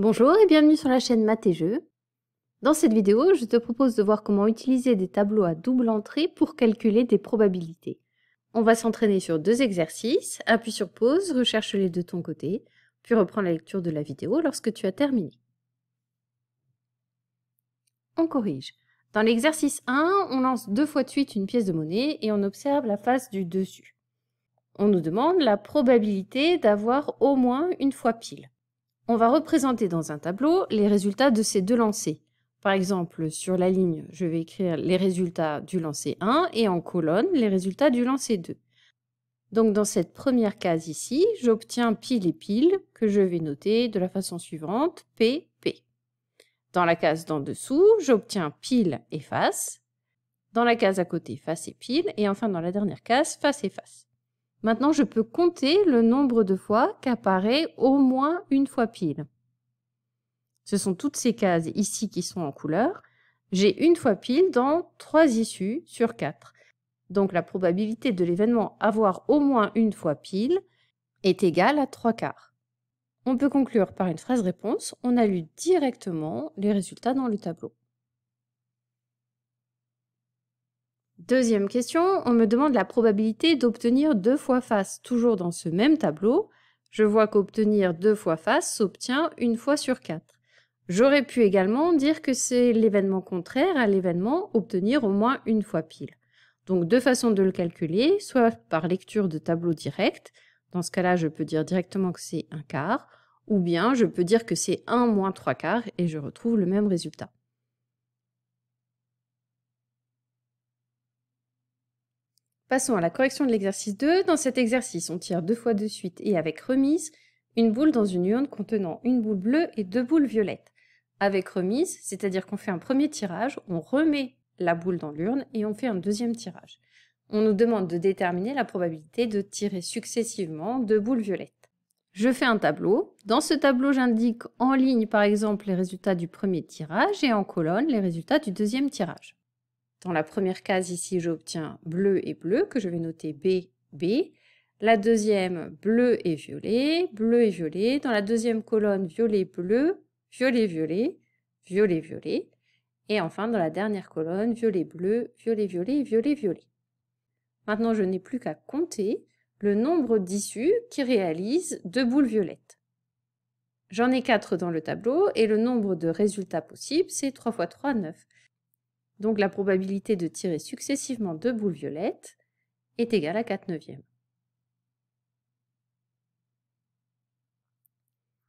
Bonjour et bienvenue sur la chaîne Maths et Jeux. Dans cette vidéo, je te propose de voir comment utiliser des tableaux à double entrée pour calculer des probabilités. On va s'entraîner sur deux exercices, appuie sur pause, recherche-les de ton côté, puis reprends la lecture de la vidéo lorsque tu as terminé. On corrige. Dans l'exercice 1, on lance deux fois de suite une pièce de monnaie et on observe la face du dessus. On nous demande la probabilité d'avoir au moins une fois pile. On va représenter dans un tableau les résultats de ces deux lancers. Par exemple, sur la ligne, je vais écrire les résultats du lancer 1 et en colonne, les résultats du lancer 2. Donc dans cette première case ici, j'obtiens pile et pile que je vais noter de la façon suivante P, P. Dans la case d'en dessous, j'obtiens pile et face. Dans la case à côté, face et pile. Et enfin dans la dernière case, face et face. Maintenant, je peux compter le nombre de fois qu'apparaît au moins une fois pile. Ce sont toutes ces cases ici qui sont en couleur. J'ai une fois pile dans trois issues sur quatre. Donc la probabilité de l'événement avoir au moins une fois pile est égale à trois quarts. On peut conclure par une phrase réponse. On a lu directement les résultats dans le tableau. Deuxième question, on me demande la probabilité d'obtenir deux fois face. Toujours dans ce même tableau, je vois qu'obtenir deux fois face s'obtient une fois sur quatre. J'aurais pu également dire que c'est l'événement contraire à l'événement obtenir au moins une fois pile. Donc deux façons de le calculer, soit par lecture de tableau direct, dans ce cas-là je peux dire directement que c'est un quart, ou bien je peux dire que c'est 1 moins 3 quarts et je retrouve le même résultat. Passons à la correction de l'exercice 2. Dans cet exercice, on tire deux fois de suite et avec remise une boule dans une urne contenant une boule bleue et deux boules violettes. Avec remise, c'est-à-dire qu'on fait un premier tirage, on remet la boule dans l'urne et on fait un deuxième tirage. On nous demande de déterminer la probabilité de tirer successivement deux boules violettes. Je fais un tableau. Dans ce tableau, j'indique en ligne par exemple les résultats du premier tirage et en colonne les résultats du deuxième tirage. Dans la première case ici, j'obtiens bleu et bleu, que je vais noter B, B. La deuxième, bleu et violet, bleu et violet. Dans la deuxième colonne, violet, bleu, violet, violet, violet, violet. Et enfin, dans la dernière colonne, violet, bleu, violet, violet, violet, violet. Maintenant, je n'ai plus qu'à compter le nombre d'issues qui réalisent deux boules violettes. J'en ai quatre dans le tableau et le nombre de résultats possibles, c'est 3 x 3, 9. Donc la probabilité de tirer successivement deux boules violettes est égale à 4 neuvièmes.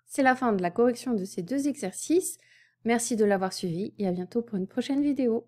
C'est la fin de la correction de ces deux exercices. Merci de l'avoir suivi et à bientôt pour une prochaine vidéo.